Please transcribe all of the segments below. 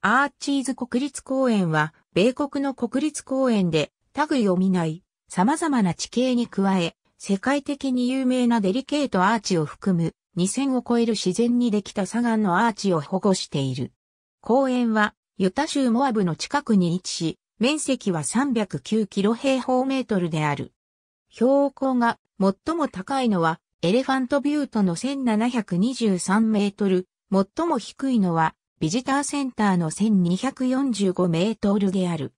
アーチーズ国立公園は、米国の国立公園で、類を見ない、様々な地形に加え、世界的に有名なデリケートアーチを含む、2000を超える自然にできた砂岩のアーチを保護している。公園は、ユタ州モアブの近くに位置し、面積は309キロ平方メートルである。標高が最も高いのは、エレファントビュートの1723メートル、最も低いのは、ビジターセンターの1245メートルである。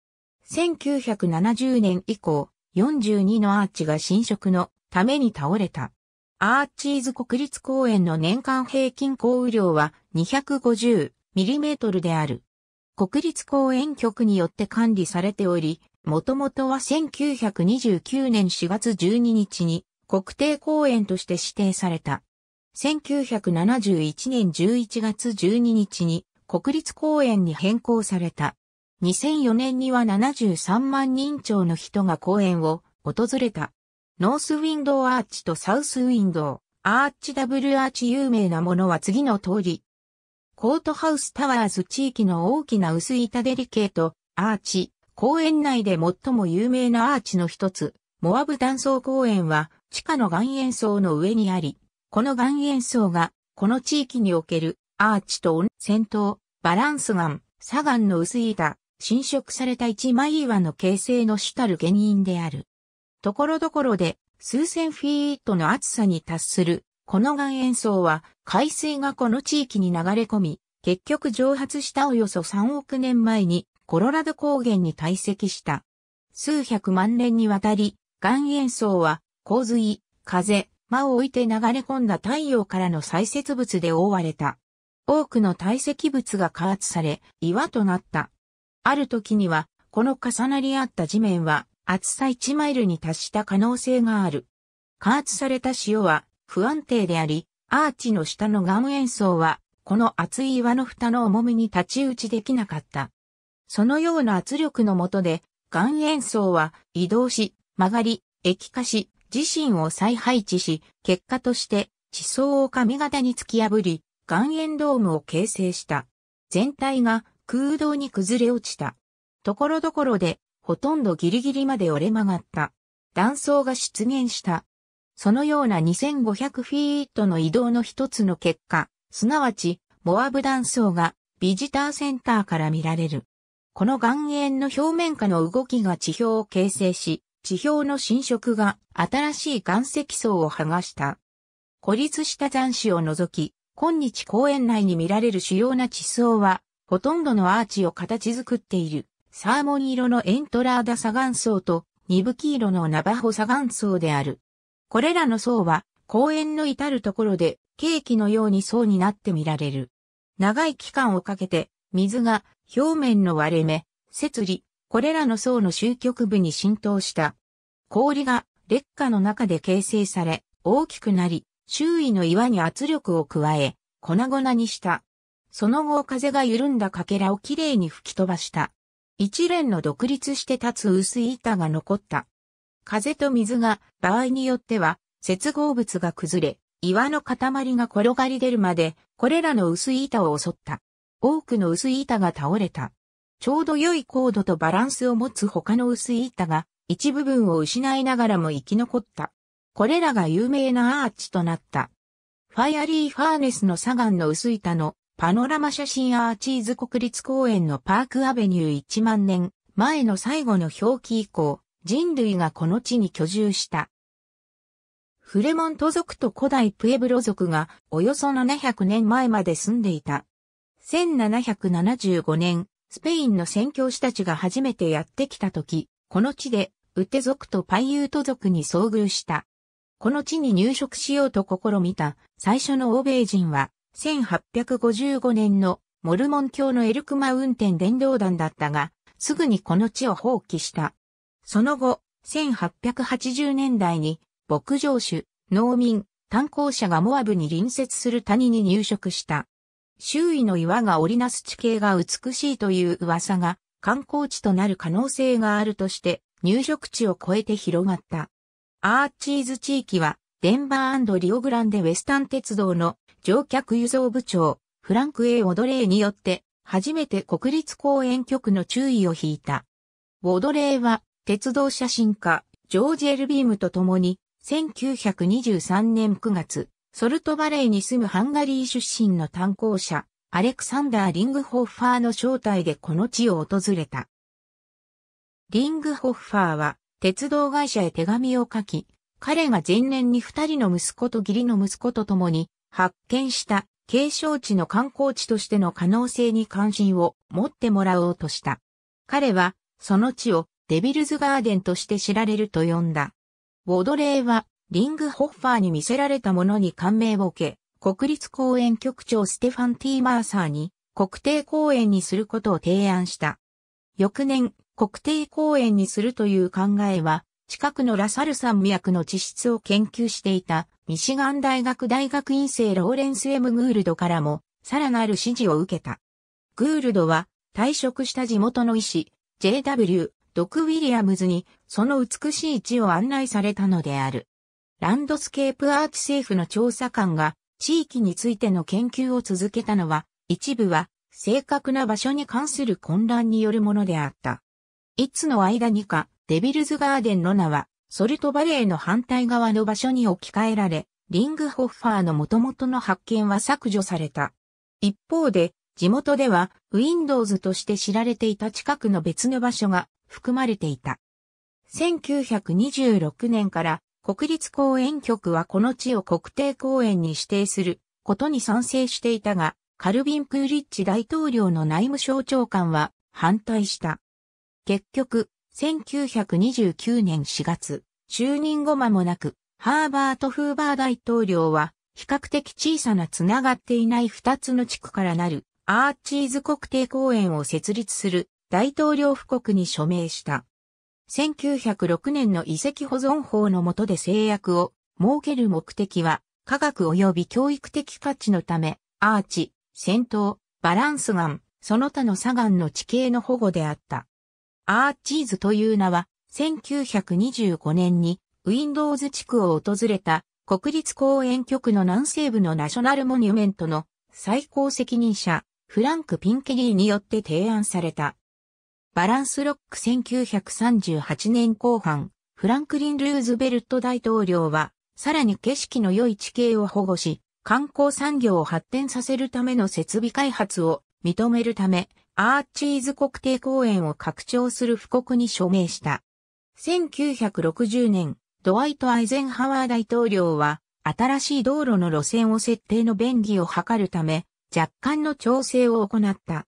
1970年以降、42のアーチが侵食のために倒れた。アーチーズ国立公園の年間平均降雨量は2 5 0トルである。国立公園局によって管理されており、もともとは1929年4月12日に国定公園として指定された。1971年11月12日に国立公園に変更された。2004年には73万人超の人が公園を訪れた。ノースウィンドウアーチとサウスウィンドウ、アーチダブルアーチ有名なものは次の通り。コートハウスタワーズ地域の大きな薄板デリケート、アーチ、公園内で最も有名なアーチの一つ、モアブ断層公園は地下の岩塩層の上にあり、この岩塩層がこの地域におけるアーチと温泉塔、バランス岩、砂岩の薄い板、侵食された一枚岩の形成の主たる原因である。ところどころで数千フィートの厚さに達する、この岩塩層は海水がこの地域に流れ込み、結局蒸発したおよそ3億年前にコロラド高原に堆積した。数百万年にわたり、岩塩層は洪水、風、間を置いて流れ込んだ太陽からの砕設物で覆われた。多くの堆積物が加圧され、岩となった。ある時には、この重なり合った地面は、厚さ1マイルに達した可能性がある。加圧された塩は不安定であり、アーチの下の岩塩層は、この厚い岩の蓋の重みに立ち打ちできなかった。そのような圧力のもとで、岩塩層は移動し、曲がり、液化し、自身を再配置し、結果として地層を髪型に突き破り、岩塩ドームを形成した。全体が空洞に崩れ落ちた。ところどころで、ほとんどギリギリまで折れ曲がった。断層が出現した。そのような2500フィートの移動の一つの結果、すなわち、モアブ断層がビジターセンターから見られる。この岩塩の表面下の動きが地表を形成し、地表の侵食が新しい岩石層を剥がした。孤立した残滓を除き、今日公園内に見られる主要な地層は、ほとんどのアーチを形作っている、サーモン色のエントラーダ砂岩層と、二ブ黄色のナバホ砂岩層である。これらの層は、公園の至るところで、ケーキのように層になって見られる。長い期間をかけて、水が表面の割れ目、摂理、これらの層の終局部に浸透した。氷が劣化の中で形成され、大きくなり、周囲の岩に圧力を加え、粉々にした。その後風が緩んだ欠片をきれいに吹き飛ばした。一連の独立して立つ薄い板が残った。風と水が場合によっては接合物が崩れ、岩の塊が転がり出るまで、これらの薄い板を襲った。多くの薄い板が倒れた。ちょうど良い高度とバランスを持つ他の薄い板が、一部分を失いながらも生き残った。これらが有名なアーチとなった。ファイアリーファーネスの左岸の薄板のパノラマ写真アーチーズ国立公園のパークアベニュー1万年前の最後の表記以降、人類がこの地に居住した。フレモント族と古代プエブロ族がおよそ700年前まで住んでいた。1775年、スペインの宣教師たちが初めてやってきた時、この地で、ウテ族とパイユート族に遭遇した。この地に入植しようと試みた最初の欧米人は、1855年のモルモン教のエルクマ運転伝道団だったが、すぐにこの地を放棄した。その後、1880年代に牧場主、農民、炭鉱者がモアブに隣接する谷に入植した。周囲の岩が織りなす地形が美しいという噂が観光地となる可能性があるとして入植地を超えて広がった。アーチーズ地域は、デンバーリオグランデウェスタン鉄道の乗客輸送部長、フランク・エ A・ オドレーによって、初めて国立公園局の注意を引いた。オドレーは、鉄道写真家、ジョージ・エルビームと共に、1923年9月、ソルトバレーに住むハンガリー出身の炭鉱者、アレクサンダー・リングホッファーの招待でこの地を訪れた。リングホッファーは、鉄道会社へ手紙を書き、彼が前年に二人の息子と義理の息子と共に発見した景勝地の観光地としての可能性に関心を持ってもらおうとした。彼はその地をデビルズガーデンとして知られると呼んだ。ボドレーはリングホッファーに見せられたものに感銘を受け、国立公園局長ステファン・ティーマーサーに国定公園にすることを提案した。翌年、国定公園にするという考えは、近くのラサル山脈の地質を研究していたミシガン大学大学院生ローレンス・エムグールドからも、さらなる指示を受けた。グールドは退職した地元の医師、J.W. ドク・ウィリアムズにその美しい地を案内されたのである。ランドスケープアーチ政府の調査官が地域についての研究を続けたのは、一部は正確な場所に関する混乱によるものであった。いつの間にか、デビルズガーデンの名は、ソルトバレーの反対側の場所に置き換えられ、リングホッファーの元々の発見は削除された。一方で、地元では Windows として知られていた近くの別の場所が含まれていた。1926年から国立公園局はこの地を国定公園に指定することに賛成していたが、カルビン・プーリッチ大統領の内務省長官は反対した。結局、1929年4月、就任後間もなく、ハーバート・フーバー大統領は、比較的小さなつながっていない二つの地区からなる、アーチーズ国定公園を設立する大統領府国に署名した。1906年の遺跡保存法の下で制約を設ける目的は、科学及び教育的価値のため、アーチ、戦闘、バランスガン、その他の砂岩の地形の保護であった。アーチーズという名は、1925年にウィンドウズ地区を訪れた国立公園局の南西部のナショナルモニュメントの最高責任者、フランク・ピンケリーによって提案された。バランスロック1938年後半、フランクリン・ルーズベルト大統領は、さらに景色の良い地形を保護し、観光産業を発展させるための設備開発を認めるため、アーチーズ国定公園を拡張する布告に署名した。1960年、ドワイト・アイゼンハワー大統領は、新しい道路の路線を設定の便宜を図るため、若干の調整を行った。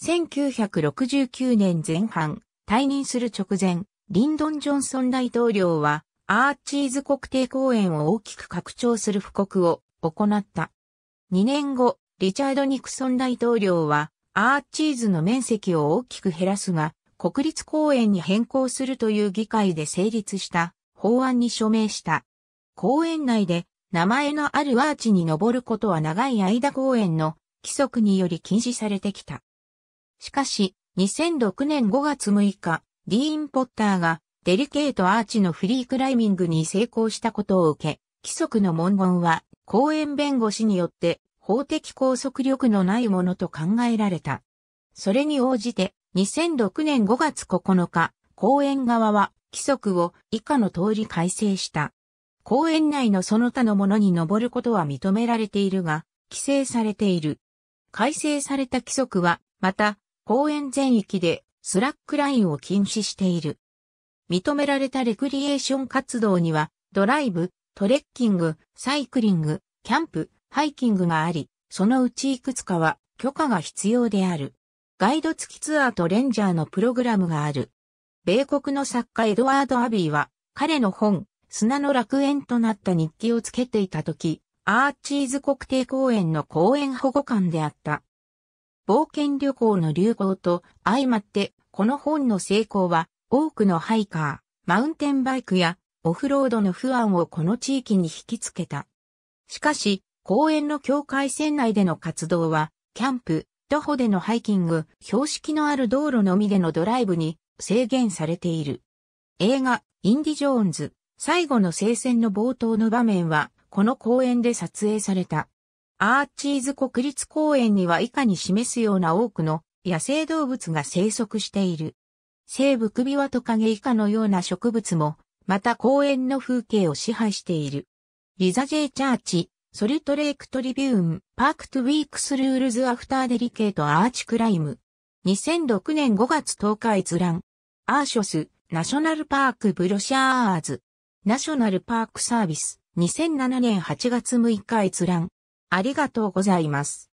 1969年前半、退任する直前、リンドン・ジョンソン大統領は、アーチーズ国定公園を大きく拡張する布告を行った。2年後、リチャード・ニクソン大統領は、アーチーズの面積を大きく減らすが、国立公園に変更するという議会で成立した法案に署名した。公園内で名前のあるアーチに登ることは長い間公園の規則により禁止されてきた。しかし、2006年5月6日、ディーン・ポッターがデリケートアーチのフリークライミングに成功したことを受け、規則の文言は公園弁護士によって法的拘束力のないものと考えられた。それに応じて、2006年5月9日、公園側は規則を以下の通り改正した。公園内のその他のものに登ることは認められているが、規制されている。改正された規則は、また、公園全域でスラックラインを禁止している。認められたレクリエーション活動には、ドライブ、トレッキング、サイクリング、キャンプ、ハイキングがあり、そのうちいくつかは許可が必要である。ガイド付きツアーとレンジャーのプログラムがある。米国の作家エドワード・アビーは、彼の本、砂の楽園となった日記をつけていたとき、アーチーズ国定公園の公園保護官であった。冒険旅行の流行と相まって、この本の成功は、多くのハイカー、マウンテンバイクや、オフロードの不安をこの地域に引きつけた。しかし、公園の境界線内での活動は、キャンプ、徒歩でのハイキング、標識のある道路のみでのドライブに制限されている。映画、インディ・ジョーンズ、最後の聖戦の冒頭の場面は、この公園で撮影された。アーチーズ国立公園には以下に示すような多くの野生動物が生息している。西部首輪トカゲ以下のような植物も、また公園の風景を支配している。リザ・ジェイ・チャーチ、ソルトレイクトリビューン、パークトゥウィークスルールズアフターデリケートアーチクライム。2006年5月10日閲覧。アーショス、ナショナルパークブロシャーズ。ナショナルパークサービス、2007年8月6日閲覧。ありがとうございます。